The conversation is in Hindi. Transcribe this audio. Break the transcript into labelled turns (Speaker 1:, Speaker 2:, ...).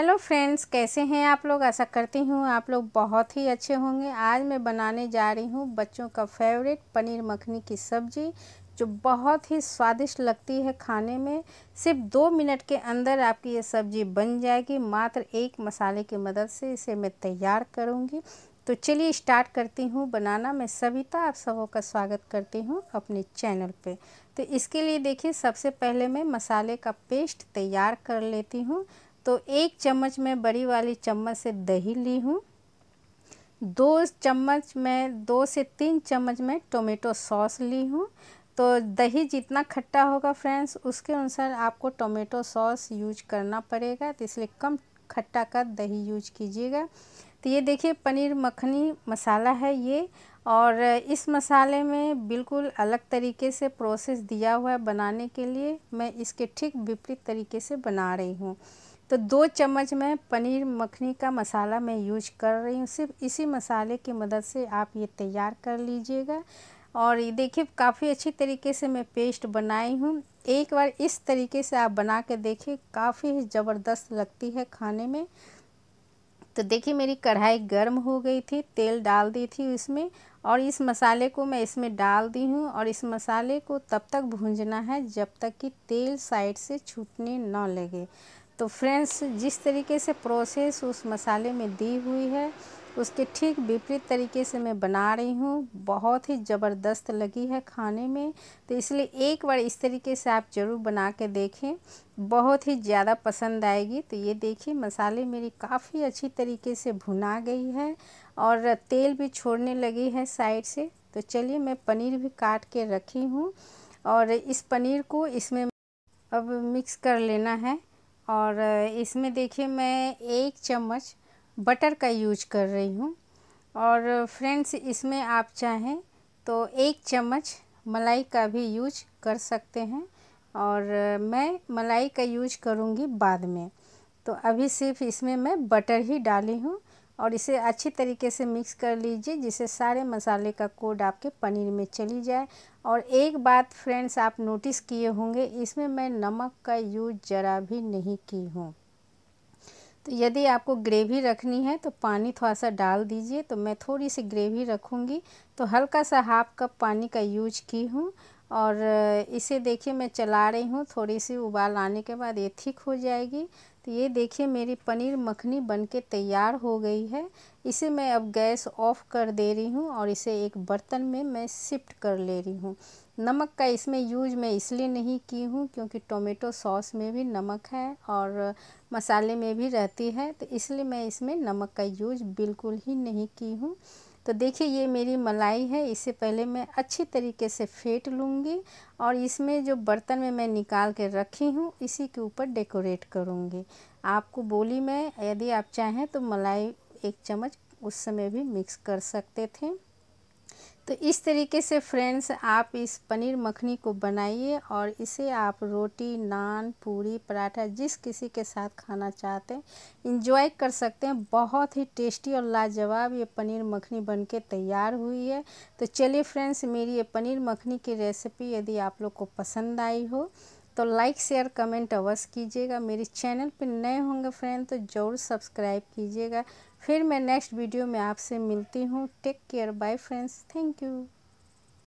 Speaker 1: हेलो फ्रेंड्स कैसे हैं आप लोग ऐसा करती हूँ आप लोग बहुत ही अच्छे होंगे आज मैं बनाने जा रही हूँ बच्चों का फेवरेट पनीर मखनी की सब्ज़ी जो बहुत ही स्वादिष्ट लगती है खाने में सिर्फ दो मिनट के अंदर आपकी ये सब्ज़ी बन जाएगी मात्र एक मसाले की मदद से इसे मैं तैयार करूँगी तो चलिए स्टार्ट करती हूँ बनाना मैं सविता आप सबों का स्वागत करती हूँ अपने चैनल पे तो इसके लिए देखिए सबसे पहले मैं मसाले का पेस्ट तैयार कर लेती हूँ तो एक चम्मच में बड़ी वाली चम्मच से दही ली हूँ दो चम्मच में दो से तीन चम्मच में टोमेटो सॉस ली हूँ तो दही जितना खट्टा होगा फ्रेंड्स उसके अनुसार आपको टोमेटो सॉस यूज करना पड़ेगा तो इसलिए कम खट्टा का दही यूज कीजिएगा तो ये देखिए पनीर मखनी मसाला है ये और इस मसाले में बिल्कुल अलग तरीके से प्रोसेस दिया हुआ है बनाने के लिए मैं इसके ठीक विपरीत तरीके से बना रही हूँ तो दो चम्मच में पनीर मखनी का मसाला मैं यूज कर रही हूँ सिर्फ इसी मसाले की मदद से आप ये तैयार कर लीजिएगा और ये देखिए काफ़ी अच्छी तरीके से मैं पेस्ट बनाई हूँ एक बार इस तरीके से आप बना के देखिए काफ़ी ज़बरदस्त लगती है खाने में तो देखिए मेरी कढ़ाई गर्म हो गई थी तेल डाल दी थी इसमें और इस मसाले को मैं इसमें डाल दी हूँ और इस मसाले को तब तक भूंजना है जब तक कि तेल साइड से छूटने ना लगे तो फ्रेंड्स जिस तरीके से प्रोसेस उस मसाले में दी हुई है उसके ठीक विपरीत तरीके से मैं बना रही हूँ बहुत ही ज़बरदस्त लगी है खाने में तो इसलिए एक बार इस तरीके से आप ज़रूर बना के देखें बहुत ही ज़्यादा पसंद आएगी तो ये देखिए मसाले मेरी काफ़ी अच्छी तरीके से भुना गई है और तेल भी छोड़ने लगी है साइड से तो चलिए मैं पनीर भी काट के रखी हूँ और इस पनीर को इसमें अब मिक्स कर लेना है और इसमें देखिए मैं एक चम्मच बटर का यूज कर रही हूँ और फ्रेंड्स इसमें आप चाहें तो एक चम्मच मलाई का भी यूज कर सकते हैं और मैं मलाई का यूज करूँगी बाद में तो अभी सिर्फ इसमें मैं बटर ही डाली हूँ और इसे अच्छी तरीके से मिक्स कर लीजिए जिससे सारे मसाले का कोड आपके पनीर में चली जाए और एक बात फ्रेंड्स आप नोटिस किए होंगे इसमें मैं नमक का यूज ज़रा भी नहीं की हूँ तो यदि आपको ग्रेवी रखनी है तो पानी थोड़ा सा डाल दीजिए तो मैं थोड़ी सी ग्रेवी रखूँगी तो हल्का सा हाफ कप पानी का यूज की हूँ और इसे देखिए मैं चला रही हूँ थोड़ी सी उबाल आने के बाद ये ठीक हो जाएगी तो ये देखिए मेरी पनीर मखनी बनके तैयार हो गई है इसे मैं अब गैस ऑफ कर दे रही हूँ और इसे एक बर्तन में मैं शिफ्ट कर ले रही हूँ नमक का इसमें यूज मैं इसलिए नहीं की हूँ क्योंकि टोमेटो सॉस में भी नमक है और मसाले में भी रहती है तो इसलिए मैं इसमें नमक का यूज बिल्कुल ही नहीं की हूँ तो देखिए ये मेरी मलाई है इसे पहले मैं अच्छी तरीके से फेंट लूँगी और इसमें जो बर्तन में मैं निकाल के रखी हूँ इसी के ऊपर डेकोरेट करूँगी आपको बोली में यदि आप चाहें तो मलाई एक चम्मच उस समय भी मिक्स कर सकते थे तो इस तरीके से फ्रेंड्स आप इस पनीर मखनी को बनाइए और इसे आप रोटी नान पूरी पराठा जिस किसी के साथ खाना चाहते हैं इंजॉय कर सकते हैं बहुत ही टेस्टी और लाजवाब ये पनीर मखनी बनके तैयार हुई है तो चलिए फ्रेंड्स मेरी ये पनीर मखनी की रेसिपी यदि आप लोग को पसंद आई हो तो लाइक शेयर कमेंट अवश्य कीजिएगा मेरे चैनल पर नए होंगे फ्रेंड तो ज़रूर सब्सक्राइब कीजिएगा फिर मैं नेक्स्ट वीडियो में आपसे मिलती हूँ take care bye friends thank you